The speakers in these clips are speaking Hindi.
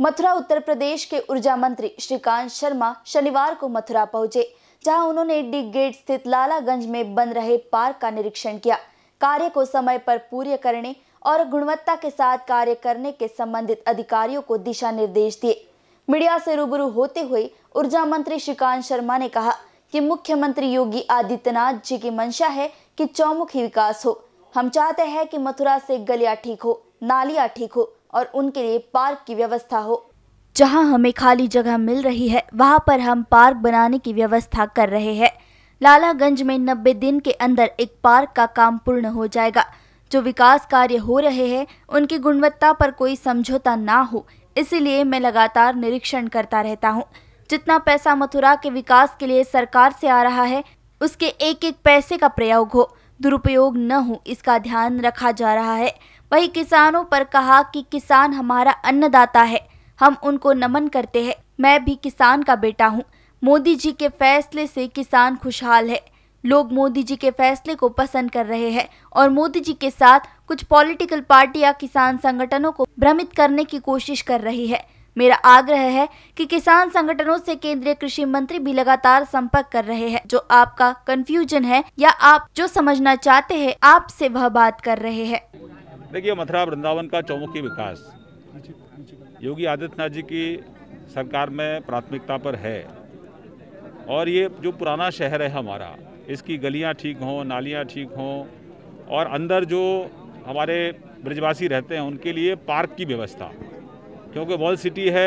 मथुरा उत्तर प्रदेश के ऊर्जा मंत्री श्रीकांत शर्मा शनिवार को मथुरा पहुंचे जहां उन्होंने डी गेट स्थित लालागंज में बन रहे पार्क का निरीक्षण किया कार्य को समय पर पूरे करने और गुणवत्ता के साथ कार्य करने के संबंधित अधिकारियों को दिशा निर्देश दिए मीडिया से रूबरू होते हुए ऊर्जा मंत्री श्रीकांत शर्मा ने कहा कि मुख्यमंत्री योगी आदित्यनाथ जी की मंशा है कि चौमुखी विकास हो हम चाहते हैं कि मथुरा से गलियां ठीक हो नालियां ठीक हो और उनके लिए पार्क की व्यवस्था हो जहां हमें खाली जगह मिल रही है वहां पर हम पार्क बनाने की व्यवस्था कर रहे हैं लालागंज में नब्बे दिन के अंदर एक पार्क का काम पूर्ण हो जाएगा जो विकास कार्य हो रहे हैं उनकी गुणवत्ता पर कोई समझौता ना हो इसीलिए मैं लगातार निरीक्षण करता रहता हूँ जितना पैसा मथुरा के विकास के लिए सरकार से आ रहा है उसके एक एक पैसे का प्रयोग हो दुरुपयोग न हो इसका ध्यान रखा जा रहा है वही किसानों पर कहा कि किसान हमारा अन्नदाता है हम उनको नमन करते हैं मैं भी किसान का बेटा हूँ मोदी जी के फैसले से किसान खुशहाल है लोग मोदी जी के फैसले को पसंद कर रहे हैं और मोदी जी के साथ कुछ पॉलिटिकल पार्टियां किसान संगठनों को भ्रमित करने की कोशिश कर रही है मेरा आग्रह है कि किसान संगठनों से केंद्रीय कृषि मंत्री भी लगातार संपर्क कर रहे हैं जो आपका कंफ्यूजन है या आप जो समझना चाहते हैं आपसे वह बात कर रहे हैं देखिए मथुरा वृंदावन का चौमुखी विकास योगी आदित्यनाथ जी की सरकार में प्राथमिकता पर है और ये जो पुराना शहर है हमारा इसकी गलियाँ ठीक हों नालियाँ ठीक हों और अंदर जो हमारे ब्रजवासी रहते हैं उनके लिए पार्क की व्यवस्था क्योंकि वॉल सिटी है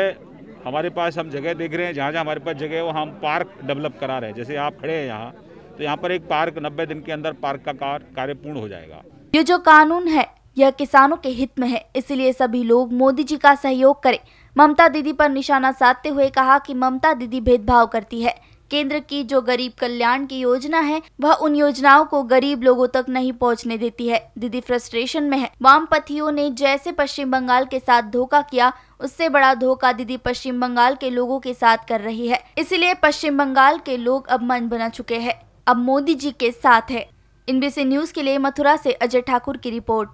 हमारे पास हम जगह देख रहे हैं जहाँ जहाँ हमारे पास जगह है वहाँ हम पार्क डेवलप करा रहे हैं जैसे आप खड़े हैं यहाँ तो यहाँ पर एक पार्क नब्बे दिन के अंदर पार्क का कार्य पूर्ण हो जाएगा ये जो कानून है यह किसानों के हित में है इसलिए सभी लोग मोदी जी का सहयोग करें ममता दीदी पर निशाना साधते हुए कहा कि ममता दीदी भेदभाव करती है केंद्र की जो गरीब कल्याण की योजना है वह उन योजनाओं को गरीब लोगों तक नहीं पहुंचने देती है दीदी फ्रस्ट्रेशन में है वामपथियों ने जैसे पश्चिम बंगाल के साथ धोखा किया उससे बड़ा धोखा दीदी पश्चिम बंगाल के लोगों के साथ कर रही है इसलिए पश्चिम बंगाल के लोग अब मन बना चुके हैं अब मोदी जी के साथ है इनबीसी न्यूज के लिए मथुरा से अजय ठाकुर की रिपोर्ट